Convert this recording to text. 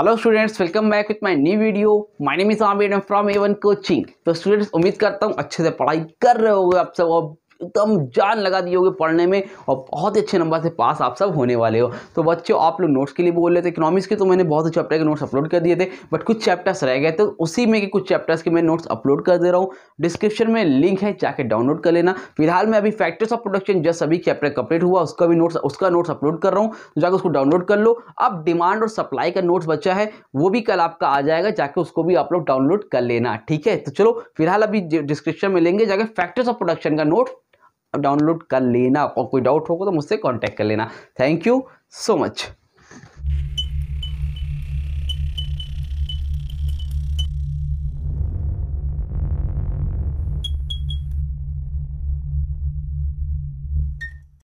hello students welcome back with my new video my name is Aamir from Avon coaching तो students उम्मीद करता हूँ अच्छे से पढ़ाई कर रहे होगे आप सब और एकदम जान लगा दिए होगी पढ़ने में और बहुत ही अच्छे नंबर से पास आप सब होने वाले हो तो बच्चों आप लोग नोट्स के लिए बोल रहे थे इकोनॉमिक्स के तो मैंने बहुत से चैप्टर के नोट्स अपलोड कर दिए थे बट कुछ चैप्टर्स रह गए तो उसी में कुछ चैप्टर्स के मैं नोट्स अपलोड कर दे रहा हूँ डिस्क्रिप्शन में लिंक है जाके डाउनलोड कर लेना फिलहाल मैं अभी फैक्ट्रीज ऑफ प्रोडक्शन जस्ट अभी चैप्टर कंप्लीट हुआ उसका भी नोट्स उसका नोट्स अपलोड कर रहा हूँ तो जाकर उसको डाउनलोड कर लो अब डिमांड और सप्लाई का नोट्स बचा है वो भी कल आपका आ जाएगा जाके उसको भी आप लोग डाउनलोड कर लेना ठीक है तो चलो फिलहाल अभी डिस्क्रिप्शन में लेंगे जाके फैक्ट्रीज ऑफ प्रोडक्शन का नोट डाउनलोड कर लेना और कोई डाउट होगा तो मुझसे कॉन्टैक्ट कर लेना थैंक यू सो मच